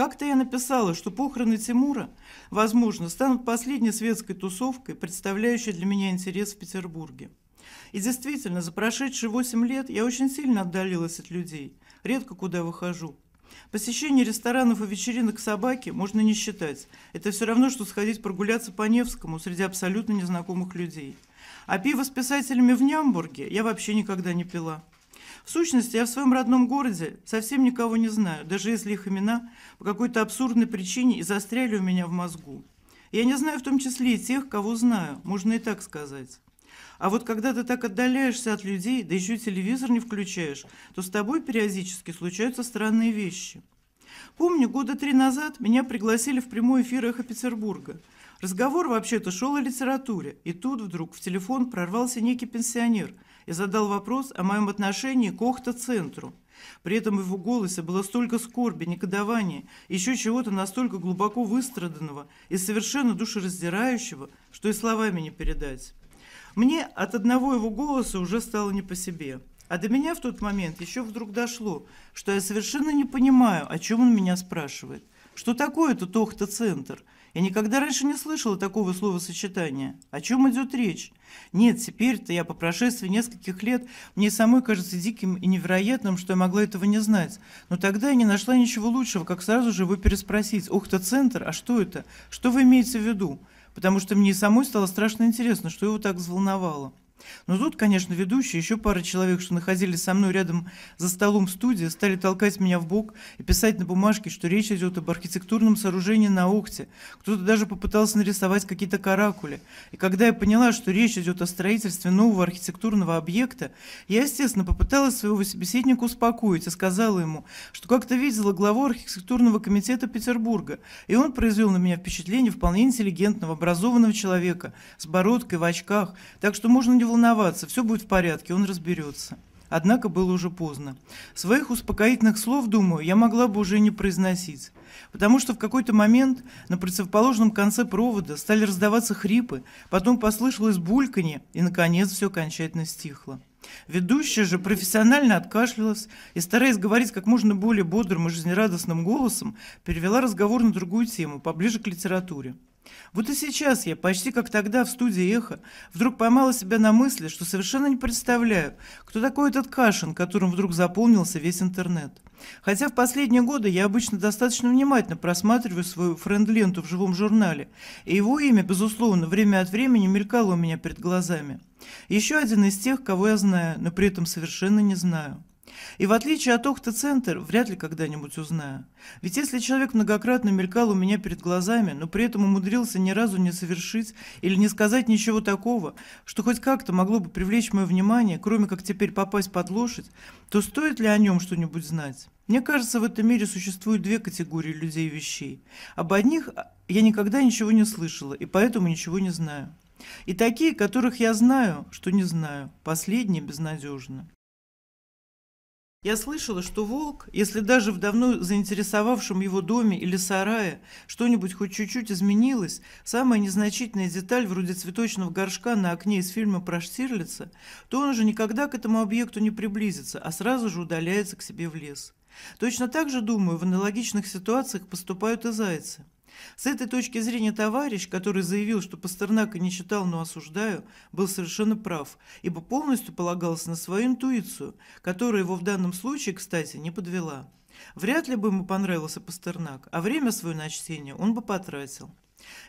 Как-то я написала, что похороны Тимура, возможно, станут последней светской тусовкой, представляющей для меня интерес в Петербурге. И действительно, за прошедшие 8 лет я очень сильно отдалилась от людей, редко куда выхожу. Посещение ресторанов и вечеринок собаки можно не считать. Это все равно, что сходить прогуляться по Невскому среди абсолютно незнакомых людей. А пиво с писателями в Нямбурге я вообще никогда не пила. В сущности, я в своем родном городе совсем никого не знаю, даже если их имена по какой-то абсурдной причине и застряли у меня в мозгу. Я не знаю в том числе и тех, кого знаю, можно и так сказать. А вот когда ты так отдаляешься от людей, да еще и телевизор не включаешь, то с тобой периодически случаются странные вещи. Помню, года три назад меня пригласили в прямой эфир «Эхо Петербурга». Разговор вообще-то шел о литературе, и тут вдруг в телефон прорвался некий пенсионер – и задал вопрос о моем отношении к Охта-центру. При этом в его голосе было столько скорби, негодования, еще чего-то настолько глубоко выстраданного и совершенно душераздирающего, что и словами не передать. Мне от одного его голоса уже стало не по себе. А до меня в тот момент еще вдруг дошло, что я совершенно не понимаю, о чем он меня спрашивает. Что такое этот Охта-центр – я никогда раньше не слышала такого словосочетания. О чем идет речь? Нет, теперь-то я по прошествии нескольких лет, мне самой кажется диким и невероятным, что я могла этого не знать. Но тогда я не нашла ничего лучшего, как сразу же его переспросить. Ух-то, центр, а что это? Что вы имеете в виду? Потому что мне самой стало страшно интересно, что его так взволновало. Но тут, конечно, ведущие, еще пара человек, что находились со мной рядом за столом в студии, стали толкать меня в бок и писать на бумажке, что речь идет об архитектурном сооружении на Охте. Кто-то даже попытался нарисовать какие-то каракули. И когда я поняла, что речь идет о строительстве нового архитектурного объекта, я, естественно, попыталась своего собеседника успокоить и сказала ему, что как-то видела главу архитектурного комитета Петербурга, и он произвел на меня впечатление вполне интеллигентного, образованного человека, с бородкой, в очках, так что можно не волноваться, все будет в порядке, он разберется. Однако было уже поздно. Своих успокоительных слов, думаю, я могла бы уже не произносить. Потому что в какой-то момент на противоположном конце провода стали раздаваться хрипы, потом послышалось бульканье, и, наконец, все окончательно стихло. Ведущая же профессионально откашлялась и, стараясь говорить как можно более бодрым и жизнерадостным голосом, перевела разговор на другую тему, поближе к литературе. Вот и сейчас я, почти как тогда в студии «Эхо», вдруг поймала себя на мысли, что совершенно не представляю, кто такой этот Кашин, которым вдруг заполнился весь интернет. Хотя в последние годы я обычно достаточно внимательно просматриваю свою френд-ленту в живом журнале, и его имя, безусловно, время от времени мелькало у меня перед глазами. Еще один из тех, кого я знаю, но при этом совершенно не знаю. И в отличие от Охта-центр, вряд ли когда-нибудь узнаю. Ведь если человек многократно мелькал у меня перед глазами, но при этом умудрился ни разу не совершить или не сказать ничего такого, что хоть как-то могло бы привлечь мое внимание, кроме как теперь попасть под лошадь, то стоит ли о нем что-нибудь знать? Мне кажется, в этом мире существуют две категории людей и вещей. Об одних а, я никогда ничего не слышала, и поэтому ничего не знаю. И такие, которых я знаю, что не знаю. Последние безнадежны. Я слышала, что волк, если даже в давно заинтересовавшем его доме или сарае что-нибудь хоть чуть-чуть изменилось, самая незначительная деталь вроде цветочного горшка на окне из фильма про Штирлица, то он уже никогда к этому объекту не приблизится, а сразу же удаляется к себе в лес. Точно так же, думаю, в аналогичных ситуациях поступают и зайцы. С этой точки зрения товарищ, который заявил, что Пастернака не читал, но осуждаю, был совершенно прав, ибо полностью полагался на свою интуицию, которая его в данном случае, кстати, не подвела. Вряд ли бы ему понравился Пастернак, а время свое на чтение он бы потратил.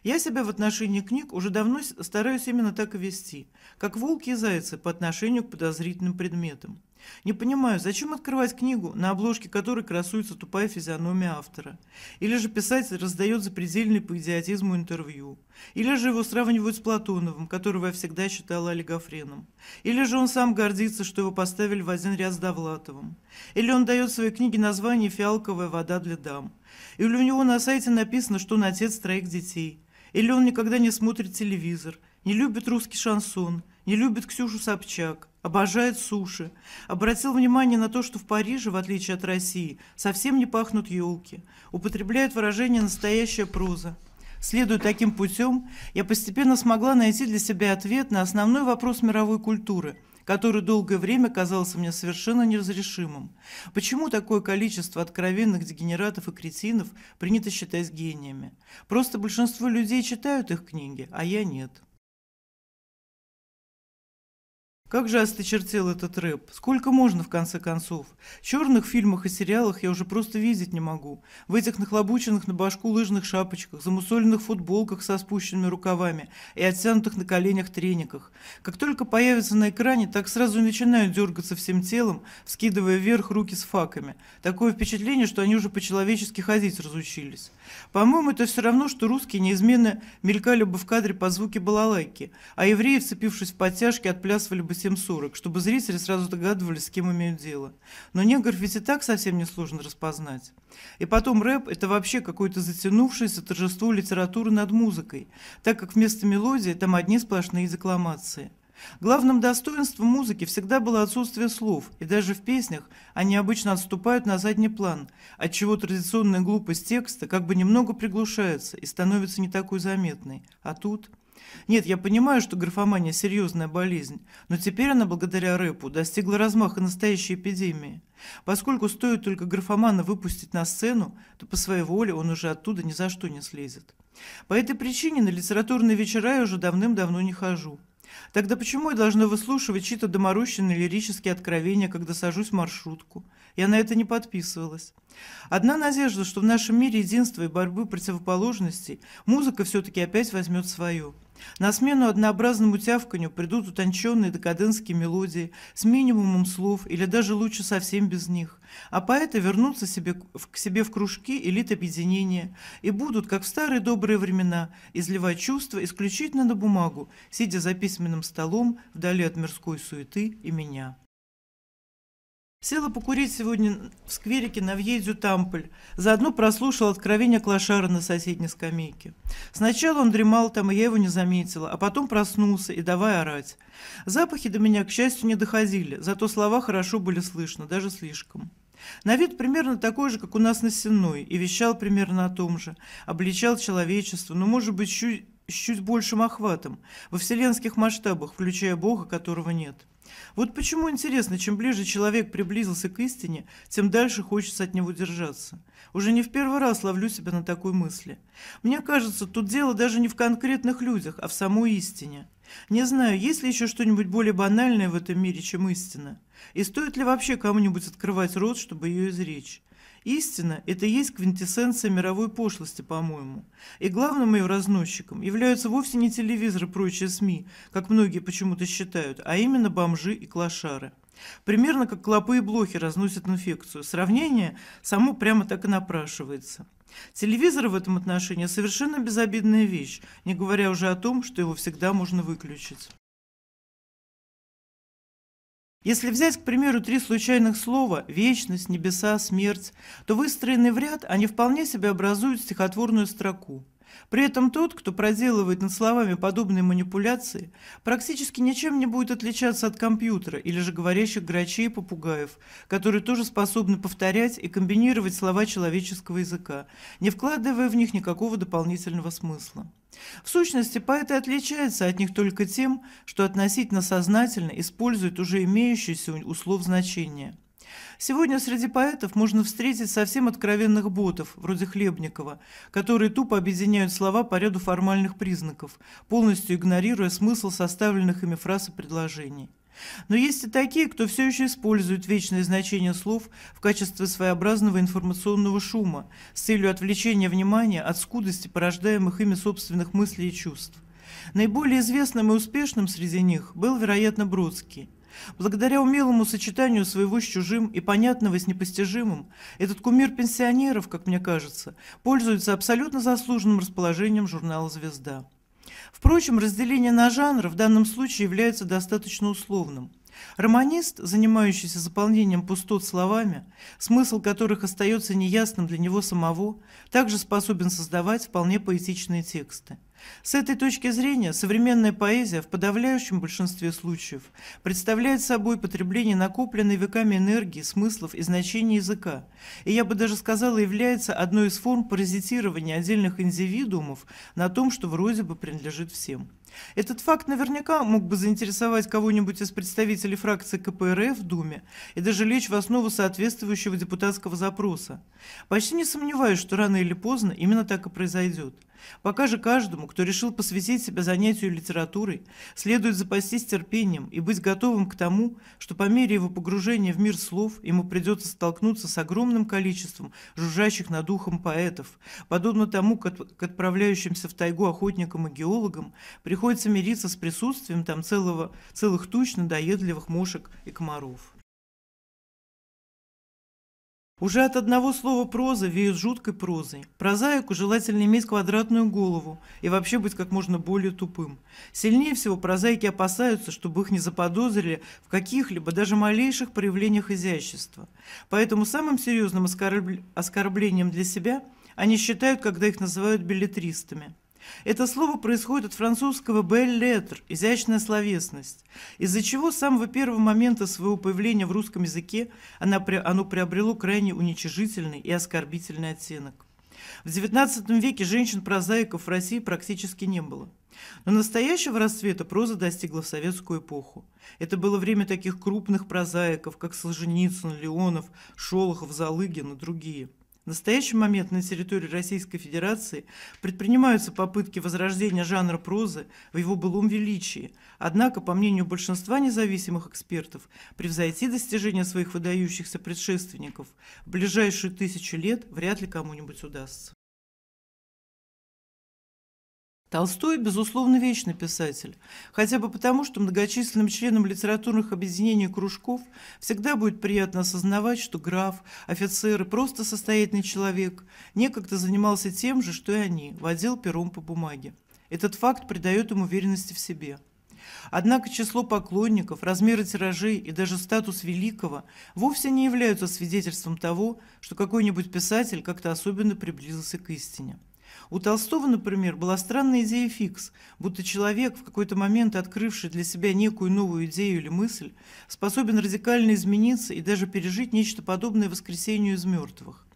Я себя в отношении книг уже давно стараюсь именно так и вести, как волки и зайцы по отношению к подозрительным предметам. Не понимаю, зачем открывать книгу, на обложке которой красуется тупая физиономия автора? Или же писатель раздает запредельный по идиотизму интервью? Или же его сравнивают с Платоновым, которого я всегда считала олигофреном? Или же он сам гордится, что его поставили в один ряд с Довлатовым? Или он дает своей книге название «Фиалковая вода для дам»? Или у него на сайте написано, что он отец троих детей. Или он никогда не смотрит телевизор, не любит русский шансон, не любит Ксюшу Собчак, обожает суши. Обратил внимание на то, что в Париже, в отличие от России, совсем не пахнут елки. употребляет выражение «настоящая проза». Следуя таким путем, я постепенно смогла найти для себя ответ на основной вопрос мировой культуры – который долгое время казался мне совершенно неразрешимым. Почему такое количество откровенных дегенератов и кретинов принято считать гениями? Просто большинство людей читают их книги, а я нет. Как же осточертел этот рэп. Сколько можно, в конце концов? Черных фильмах и сериалах я уже просто видеть не могу. В этих нахлобученных на башку лыжных шапочках, замусоленных футболках со спущенными рукавами и оттянутых на коленях трениках. Как только появится на экране, так сразу начинают дергаться всем телом, вскидывая вверх руки с факами. Такое впечатление, что они уже по-человечески ходить разучились. По-моему, это все равно, что русские неизменно мелькали бы в кадре по звуке балалайки, а евреи, вцепившись в подтяжки, отплясывали бы 7.40, чтобы зрители сразу догадывались, с кем имеют дело. Но негр ведь и так совсем несложно распознать. И потом рэп – это вообще какое-то затянувшееся торжество литературы над музыкой, так как вместо мелодии там одни сплошные декламации. Главным достоинством музыки всегда было отсутствие слов, и даже в песнях они обычно отступают на задний план, отчего традиционная глупость текста как бы немного приглушается и становится не такой заметной. А тут… Нет, я понимаю, что графомания – серьезная болезнь, но теперь она благодаря рэпу достигла размаха настоящей эпидемии. Поскольку стоит только графомана выпустить на сцену, то по своей воле он уже оттуда ни за что не слезет. По этой причине на литературные вечера я уже давным-давно не хожу. Тогда почему я должна выслушивать чьи-то доморощенные лирические откровения, когда сажусь в маршрутку? Я на это не подписывалась. Одна надежда, что в нашем мире единства и борьбы противоположностей музыка все-таки опять возьмет свое – на смену однообразному тявканью придут утонченные декаденские мелодии с минимумом слов или даже лучше совсем без них. А поэты вернутся себе, к себе в кружки элит объединения и будут, как в старые добрые времена, изливать чувства исключительно на бумагу, сидя за письменным столом вдали от мирской суеты и меня. Села покурить сегодня в скверике на въезде Тампль. Заодно прослушал откровение клошара на соседней скамейке. Сначала он дремал там, и я его не заметила, а потом проснулся и давай орать. Запахи до меня, к счастью, не доходили, зато слова хорошо были слышно, даже слишком. На вид примерно такой же, как у нас на Сенной, и вещал примерно о том же. Обличал человечество, но, может быть, чуть, чуть большим охватом, во вселенских масштабах, включая Бога, которого нет. Вот почему интересно, чем ближе человек приблизился к истине, тем дальше хочется от него держаться. Уже не в первый раз ловлю себя на такой мысли. Мне кажется, тут дело даже не в конкретных людях, а в самой истине. Не знаю, есть ли еще что-нибудь более банальное в этом мире, чем истина. И стоит ли вообще кому-нибудь открывать рот, чтобы ее изречь. Истина – это и есть квинтэссенция мировой пошлости, по-моему. И главным ее разносчиком являются вовсе не телевизоры и прочие СМИ, как многие почему-то считают, а именно бомжи и клошары. Примерно как клопы и блохи разносят инфекцию. Сравнение само прямо так и напрашивается. Телевизор в этом отношении совершенно безобидная вещь, не говоря уже о том, что его всегда можно выключить. Если взять, к примеру, три случайных слова «вечность», «небеса», «смерть», то выстроенные в ряд они вполне себе образуют стихотворную строку. При этом тот, кто проделывает над словами подобные манипуляции, практически ничем не будет отличаться от компьютера или же говорящих грачей и попугаев, которые тоже способны повторять и комбинировать слова человеческого языка, не вкладывая в них никакого дополнительного смысла. В сущности, поэты отличаются от них только тем, что относительно сознательно используют уже имеющиеся у слов значения – Сегодня среди поэтов можно встретить совсем откровенных ботов, вроде Хлебникова, которые тупо объединяют слова по ряду формальных признаков, полностью игнорируя смысл составленных ими фраз и предложений. Но есть и такие, кто все еще использует вечное значение слов в качестве своеобразного информационного шума с целью отвлечения внимания от скудости порождаемых ими собственных мыслей и чувств. Наиболее известным и успешным среди них был, вероятно, Бродский – Благодаря умелому сочетанию своего с чужим и понятного с непостижимым, этот кумир пенсионеров, как мне кажется, пользуется абсолютно заслуженным расположением журнала «Звезда». Впрочем, разделение на жанры в данном случае является достаточно условным. Романист, занимающийся заполнением пустот словами, смысл которых остается неясным для него самого, также способен создавать вполне поэтичные тексты. С этой точки зрения современная поэзия в подавляющем большинстве случаев представляет собой потребление накопленной веками энергии, смыслов и значений языка, и я бы даже сказала, является одной из форм паразитирования отдельных индивидуумов на том, что вроде бы принадлежит всем. Этот факт наверняка мог бы заинтересовать кого-нибудь из представителей фракции КПРФ в Думе и даже лечь в основу соответствующего депутатского запроса. Почти не сомневаюсь, что рано или поздно именно так и произойдет – Пока же каждому, кто решил посвятить себя занятию литературой, следует запастись терпением и быть готовым к тому, что по мере его погружения в мир слов ему придется столкнуться с огромным количеством жужжащих над ухом поэтов. Подобно тому, как к отправляющимся в тайгу охотникам и геологам приходится мириться с присутствием там целого, целых туч надоедливых мошек и комаров. Уже от одного слова проза веют жуткой прозой. Прозаику желательно иметь квадратную голову и вообще быть как можно более тупым. Сильнее всего прозаики опасаются, чтобы их не заподозрили в каких-либо даже малейших проявлениях изящества. Поэтому самым серьезным оскорб... оскорблением для себя они считают, когда их называют билетристами – это слово происходит от французского «belle lettre» – изящная словесность, из-за чего с самого первого момента своего появления в русском языке оно приобрело крайне уничижительный и оскорбительный оттенок. В XIX веке женщин-прозаиков в России практически не было. Но настоящего расцвета проза достигла в советскую эпоху. Это было время таких крупных прозаиков, как Солженицын, Леонов, Шолохов, Залыгин и другие – в настоящий момент на территории Российской Федерации предпринимаются попытки возрождения жанра прозы в его былом величии, однако, по мнению большинства независимых экспертов, превзойти достижения своих выдающихся предшественников в ближайшие тысячи лет вряд ли кому-нибудь удастся. Толстой, безусловно, вечный писатель, хотя бы потому, что многочисленным членам литературных объединений и кружков всегда будет приятно осознавать, что граф, офицер и просто состоятельный человек некогда занимался тем же, что и они, водил пером по бумаге. Этот факт придает им уверенности в себе. Однако число поклонников, размеры тиражей и даже статус великого вовсе не являются свидетельством того, что какой-нибудь писатель как-то особенно приблизился к истине. У Толстого, например, была странная идея фикс, будто человек, в какой-то момент открывший для себя некую новую идею или мысль, способен радикально измениться и даже пережить нечто подобное воскресению из мертвых.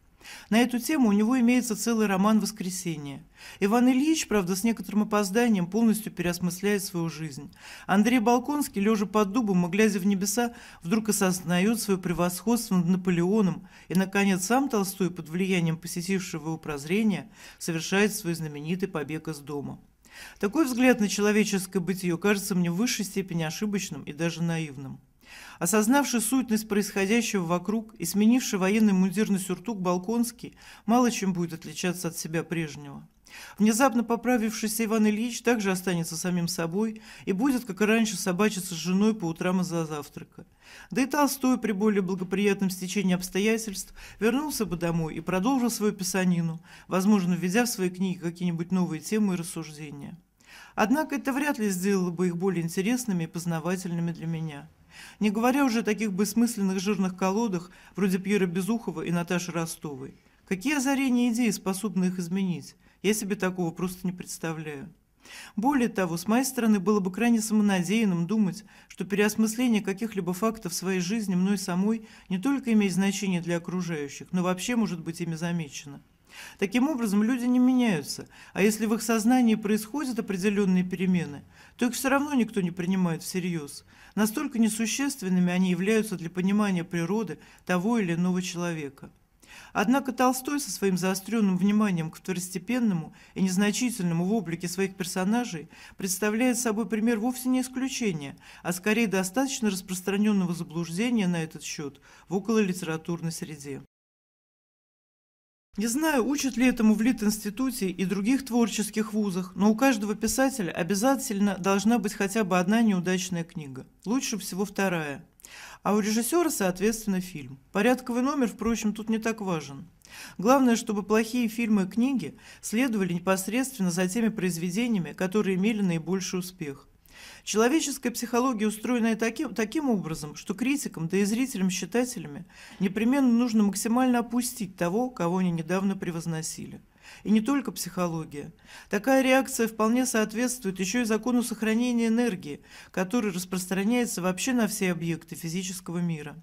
На эту тему у него имеется целый роман «Воскресенье». Иван Ильич, правда, с некоторым опозданием полностью переосмысляет свою жизнь. Андрей Балконский, лежа под дубом и глядя в небеса, вдруг осознает свое превосходство над Наполеоном и, наконец, сам Толстой под влиянием посетившего его прозрения совершает свой знаменитый побег из дома. Такой взгляд на человеческое бытие кажется мне в высшей степени ошибочным и даже наивным осознавший сутность происходящего вокруг и сменивший военный мундир на сюртук Балконский, мало чем будет отличаться от себя прежнего. Внезапно поправившийся Иван Ильич также останется самим собой и будет, как и раньше, собачиться с женой по утрам из-за завтрака. Да и Толстой при более благоприятном стечении обстоятельств вернулся бы домой и продолжил свою писанину, возможно, введя в свои книги какие-нибудь новые темы и рассуждения. Однако это вряд ли сделало бы их более интересными и познавательными для меня. Не говоря уже о таких бессмысленных жирных колодах, вроде Пьера Безухова и Наташи Ростовой. Какие озарения идеи способны их изменить? Я себе такого просто не представляю. Более того, с моей стороны было бы крайне самонадеянным думать, что переосмысление каких-либо фактов в своей жизни мной самой не только имеет значение для окружающих, но вообще может быть ими замечено. Таким образом, люди не меняются, а если в их сознании происходят определенные перемены, то их все равно никто не принимает всерьез. Настолько несущественными они являются для понимания природы того или иного человека. Однако Толстой со своим заостренным вниманием к второстепенному и незначительному в облике своих персонажей представляет собой пример вовсе не исключения, а скорее достаточно распространенного заблуждения на этот счет в окололитературной среде. Не знаю, учат ли этому в Лит-институте и других творческих вузах, но у каждого писателя обязательно должна быть хотя бы одна неудачная книга. Лучше всего вторая. А у режиссера, соответственно, фильм. Порядковый номер, впрочем, тут не так важен. Главное, чтобы плохие фильмы и книги следовали непосредственно за теми произведениями, которые имели наибольший успех – Человеческая психология устроена таким, таким образом, что критикам, да и зрителям, считателям непременно нужно максимально опустить того, кого они недавно превозносили. И не только психология. Такая реакция вполне соответствует еще и закону сохранения энергии, который распространяется вообще на все объекты физического мира.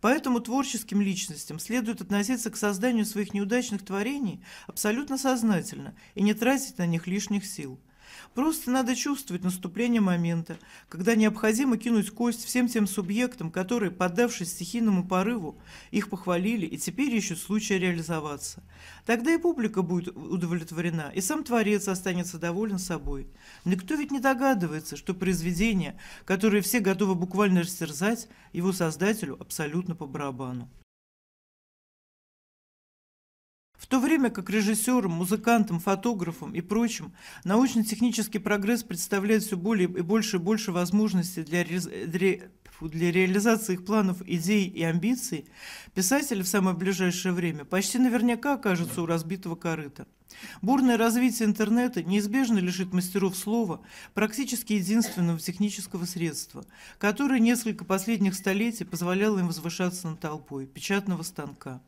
Поэтому творческим личностям следует относиться к созданию своих неудачных творений абсолютно сознательно и не тратить на них лишних сил – Просто надо чувствовать наступление момента, когда необходимо кинуть кость всем тем субъектам, которые, поддавшись стихийному порыву, их похвалили и теперь ищут случая реализоваться. Тогда и публика будет удовлетворена, и сам творец останется доволен собой. Никто ведь не догадывается, что произведение, которое все готовы буквально растерзать, его создателю абсолютно по барабану. то время как режиссерам, музыкантам, фотографам и прочим научно-технический прогресс представляет все более и больше и больше возможностей для, ре... для реализации их планов, идей и амбиций, писатели в самое ближайшее время почти наверняка окажутся у разбитого корыта. Бурное развитие интернета неизбежно лишит мастеров слова практически единственного технического средства, которое несколько последних столетий позволяло им возвышаться над толпой – печатного станка.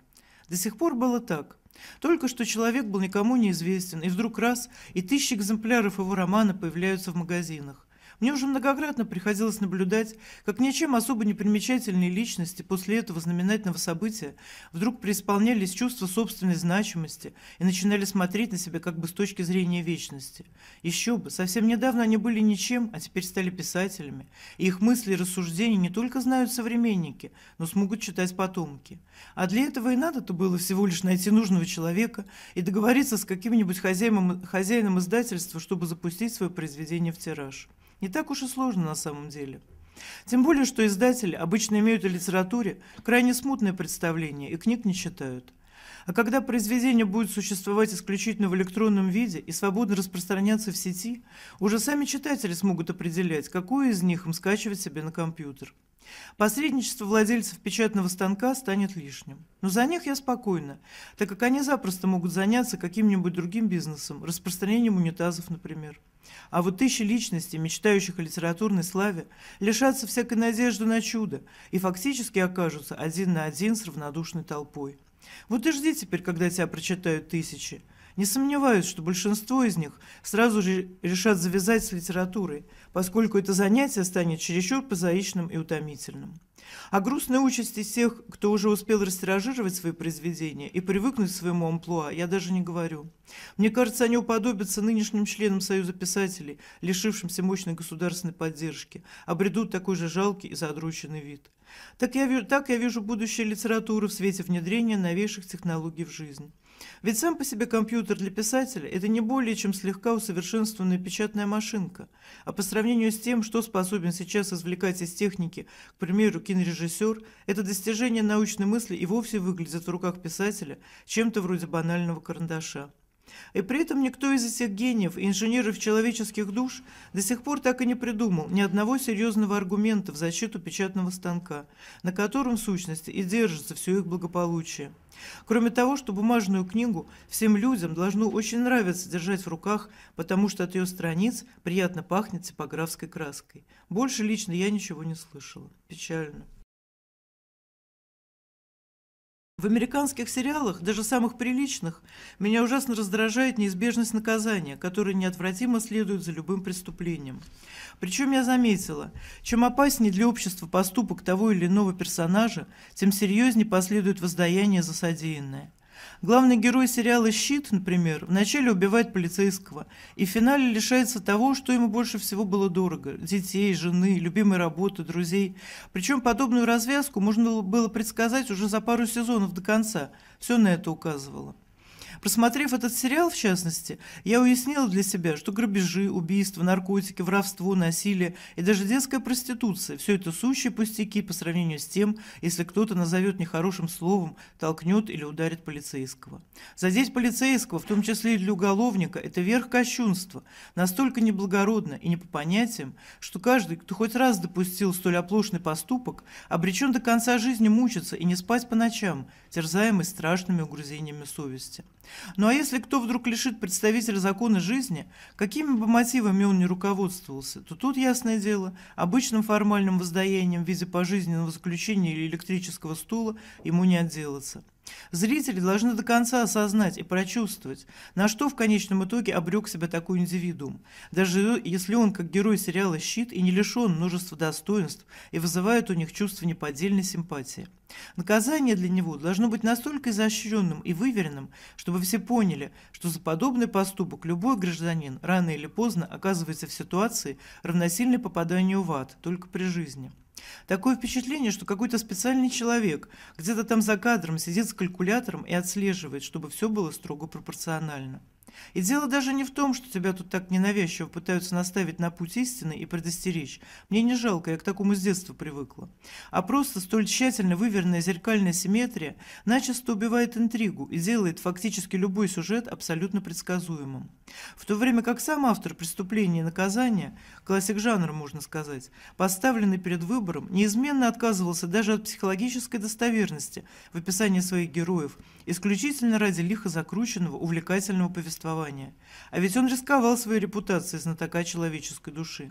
До сих пор было так – только что человек был никому неизвестен, и вдруг раз, и тысячи экземпляров его романа появляются в магазинах. Мне уже многократно приходилось наблюдать, как ничем особо не примечательные личности после этого знаменательного события вдруг преисполнялись чувства собственной значимости и начинали смотреть на себя как бы с точки зрения вечности. Еще бы, совсем недавно они были ничем, а теперь стали писателями, и их мысли и рассуждения не только знают современники, но смогут читать потомки. А для этого и надо-то было всего лишь найти нужного человека и договориться с каким-нибудь хозяином, хозяином издательства, чтобы запустить свое произведение в тираж. Не так уж и сложно на самом деле. Тем более, что издатели обычно имеют о литературе крайне смутное представление и книг не читают. А когда произведение будет существовать исключительно в электронном виде и свободно распространяться в сети, уже сами читатели смогут определять, какую из них им скачивать себе на компьютер. Посредничество владельцев печатного станка станет лишним. Но за них я спокойна, так как они запросто могут заняться каким-нибудь другим бизнесом, распространением унитазов, например. А вот тысячи личностей, мечтающих о литературной славе, лишатся всякой надежды на чудо и фактически окажутся один на один с равнодушной толпой. Вот и жди теперь, когда тебя прочитают тысячи – не сомневаюсь, что большинство из них сразу же решат завязать с литературой, поскольку это занятие станет чересчур позаичным и утомительным. О грустной участи тех, кто уже успел растиражировать свои произведения и привыкнуть к своему амплуа, я даже не говорю. Мне кажется, они уподобятся нынешним членам Союза писателей, лишившимся мощной государственной поддержки, обретут такой же жалкий и задрученный вид. Так я, так я вижу будущее литературы в свете внедрения новейших технологий в жизнь. Ведь сам по себе компьютер для писателя – это не более чем слегка усовершенствованная печатная машинка. А по сравнению с тем, что способен сейчас извлекать из техники, к примеру, кинорежиссер, это достижение научной мысли и вовсе выглядит в руках писателя чем-то вроде банального карандаша. И при этом никто из этих гениев инженеров человеческих душ до сих пор так и не придумал ни одного серьезного аргумента в защиту печатного станка, на котором в сущности и держится все их благополучие. Кроме того, что бумажную книгу всем людям должно очень нравиться держать в руках, потому что от ее страниц приятно пахнет типографской краской. Больше лично я ничего не слышала. Печально. В американских сериалах, даже самых приличных, меня ужасно раздражает неизбежность наказания, которое неотвратимо следует за любым преступлением. Причем я заметила, чем опаснее для общества поступок того или иного персонажа, тем серьезнее последует воздаяние за содеянное. Главный герой сериала «Щит», например, вначале убивает полицейского и в финале лишается того, что ему больше всего было дорого – детей, жены, любимой работы, друзей. Причем подобную развязку можно было предсказать уже за пару сезонов до конца. Все на это указывало. Просмотрев этот сериал, в частности, я уяснила для себя, что грабежи, убийства, наркотики, воровство, насилие и даже детская проституция – все это сущие пустяки по сравнению с тем, если кто-то назовет нехорошим словом, толкнет или ударит полицейского. Задеть полицейского, в том числе и для уголовника, это верх кощунства, настолько неблагородно и не по понятиям, что каждый, кто хоть раз допустил столь оплошный поступок, обречен до конца жизни мучиться и не спать по ночам, терзаемый страшными угрызениями совести. Ну а если кто вдруг лишит представителя закона жизни, какими бы мотивами он ни руководствовался, то тут, ясное дело, обычным формальным воздаянием в виде пожизненного заключения или электрического стула ему не отделаться. Зрители должны до конца осознать и прочувствовать, на что в конечном итоге обрек себя такой индивидуум, даже если он, как герой сериала «Щит», и не лишен множества достоинств и вызывает у них чувство неподдельной симпатии. Наказание для него должно быть настолько изощренным и выверенным, чтобы все поняли, что за подобный поступок любой гражданин рано или поздно оказывается в ситуации, равносильной попаданию в ад, только при жизни. Такое впечатление, что какой-то специальный человек где-то там за кадром сидит с калькулятором и отслеживает, чтобы все было строго пропорционально. И дело даже не в том, что тебя тут так ненавязчиво пытаются наставить на путь истины и предостеречь. Мне не жалко, я к такому с детства привыкла. А просто столь тщательно выверенная зеркальная симметрия начисто убивает интригу и делает фактически любой сюжет абсолютно предсказуемым. В то время как сам автор преступления и наказания, классик жанра, можно сказать, поставленный перед выбором, неизменно отказывался даже от психологической достоверности в описании своих героев, исключительно ради лихо закрученного, увлекательного повествования существования. А ведь он рисковал своей репутацией знатока человеческой души.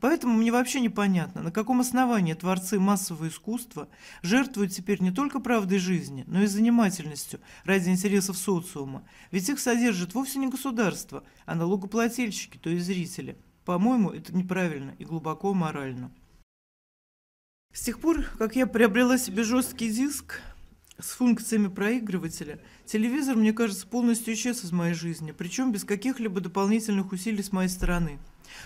Поэтому мне вообще непонятно, на каком основании творцы массового искусства жертвуют теперь не только правдой жизни, но и занимательностью ради интересов социума, ведь их содержит вовсе не государство, а налогоплательщики, то есть зрители. По-моему, это неправильно и глубоко морально. С тех пор, как я приобрела себе жесткий диск, с функциями проигрывателя, телевизор, мне кажется, полностью исчез из моей жизни, причем без каких-либо дополнительных усилий с моей стороны.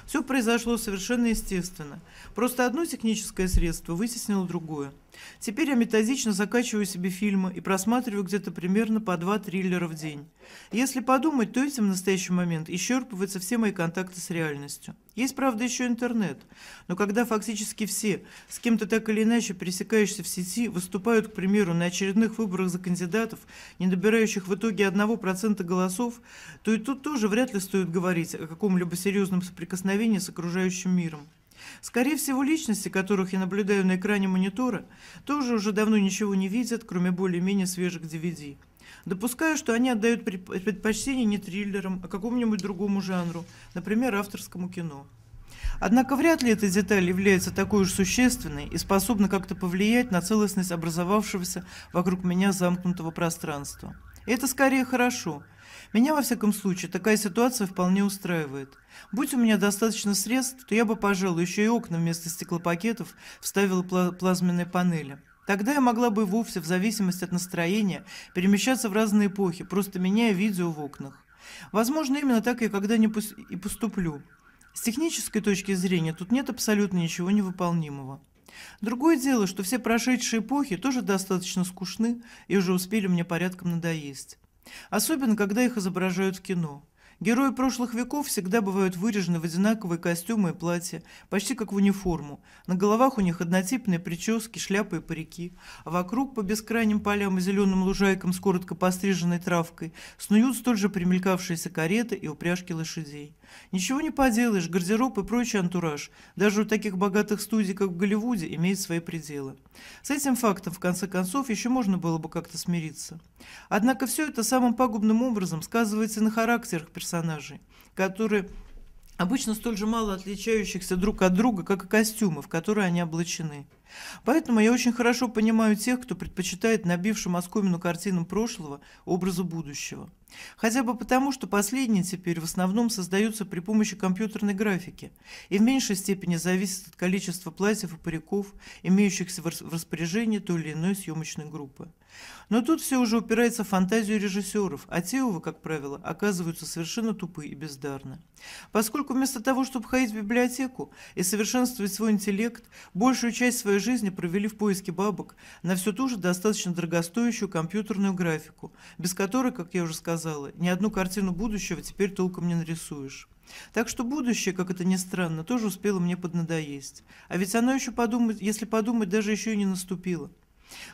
Все произошло совершенно естественно. Просто одно техническое средство вытеснило другое. Теперь я методично закачиваю себе фильмы и просматриваю где-то примерно по два триллера в день. Если подумать, то этим в настоящий момент исчерпываются все мои контакты с реальностью. Есть, правда, еще интернет, но когда фактически все, с кем ты так или иначе пересекаешься в сети, выступают, к примеру, на очередных выборах за кандидатов, не добирающих в итоге 1% голосов, то и тут тоже вряд ли стоит говорить о каком-либо серьезном соприкосновении с окружающим миром. Скорее всего, личности, которых я наблюдаю на экране монитора, тоже уже давно ничего не видят, кроме более-менее свежих DVD. Допускаю, что они отдают предпочтение не триллерам, а какому-нибудь другому жанру, например, авторскому кино. Однако вряд ли эта деталь является такой уж существенной и способна как-то повлиять на целостность образовавшегося вокруг меня замкнутого пространства. И это скорее хорошо – меня, во всяком случае, такая ситуация вполне устраивает. Будь у меня достаточно средств, то я бы, пожалуй, еще и окна вместо стеклопакетов вставила пла плазменные панели. Тогда я могла бы вовсе, в зависимости от настроения, перемещаться в разные эпохи, просто меняя видео в окнах. Возможно, именно так я когда-нибудь и поступлю. С технической точки зрения тут нет абсолютно ничего невыполнимого. Другое дело, что все прошедшие эпохи тоже достаточно скучны и уже успели мне порядком надоесть. Особенно, когда их изображают в кино. Герои прошлых веков всегда бывают вырежены в одинаковые костюмы и платья, почти как в униформу. На головах у них однотипные прически, шляпы и парики. А вокруг, по бескрайним полям и зеленым лужайкам с коротко постриженной травкой, снуют столь же примелькавшиеся кареты и упряжки лошадей. Ничего не поделаешь, гардероб и прочий антураж, даже у таких богатых студий, как в Голливуде, имеет свои пределы. С этим фактом, в конце концов, еще можно было бы как-то смириться. Однако все это самым пагубным образом сказывается на характерах персонажей, которые обычно столь же мало отличающихся друг от друга, как и костюмы, в которые они облачены. Поэтому я очень хорошо понимаю тех, кто предпочитает набившим оскомину картинам прошлого образу будущего. Хотя бы потому, что последние теперь в основном создаются при помощи компьютерной графики и в меньшей степени зависят от количества платьев и париков, имеющихся в распоряжении той или иной съемочной группы. Но тут все уже упирается в фантазию режиссеров, а те, увы, как правило, оказываются совершенно тупы и бездарны. Поскольку вместо того, чтобы ходить в библиотеку и совершенствовать свой интеллект, большую часть своей жизни провели в поиске бабок на всю ту же достаточно дорогостоящую компьютерную графику, без которой, как я уже сказала, ни одну картину будущего теперь толком не нарисуешь. Так что будущее, как это ни странно, тоже успело мне поднадоесть. А ведь оно еще подумать, если подумать, даже еще и не наступило.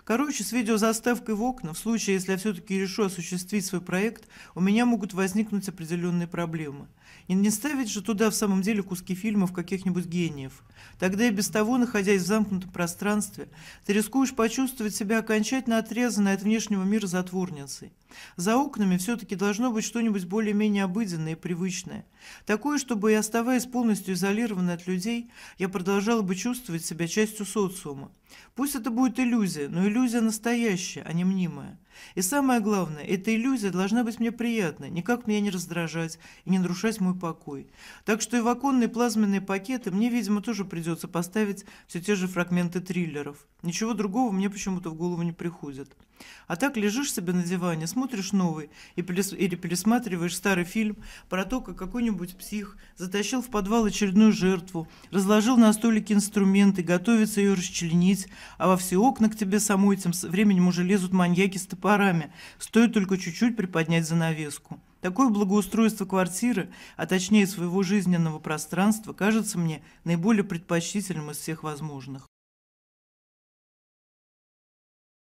Короче, с видеозаставкой в окна, в случае, если я все-таки решу осуществить свой проект, у меня могут возникнуть определенные проблемы. И не ставить же туда в самом деле куски фильмов каких-нибудь гениев. Тогда и без того, находясь в замкнутом пространстве, ты рискуешь почувствовать себя окончательно отрезанной от внешнего мира затворницей. За окнами все-таки должно быть что-нибудь более-менее обыденное и привычное. Такое, чтобы и оставаясь полностью изолированной от людей, я продолжала бы чувствовать себя частью социума. Пусть это будет иллюзия, но иллюзия настоящая, а не мнимая. И самое главное, эта иллюзия должна быть мне приятной, никак меня не раздражать и не нарушать мой покой. Так что и в оконные плазменные пакеты мне, видимо, тоже придется поставить все те же фрагменты триллеров. Ничего другого мне почему-то в голову не приходит. А так лежишь себе на диване, смотришь новый и перес... или пересматриваешь старый фильм про то, как какой-нибудь псих затащил в подвал очередную жертву, разложил на столике инструменты, готовится ее расчленить, а во все окна к тебе самой тем временем уже лезут маньяки с топорами, стоит только чуть-чуть приподнять занавеску. Такое благоустройство квартиры, а точнее своего жизненного пространства, кажется мне наиболее предпочтительным из всех возможных.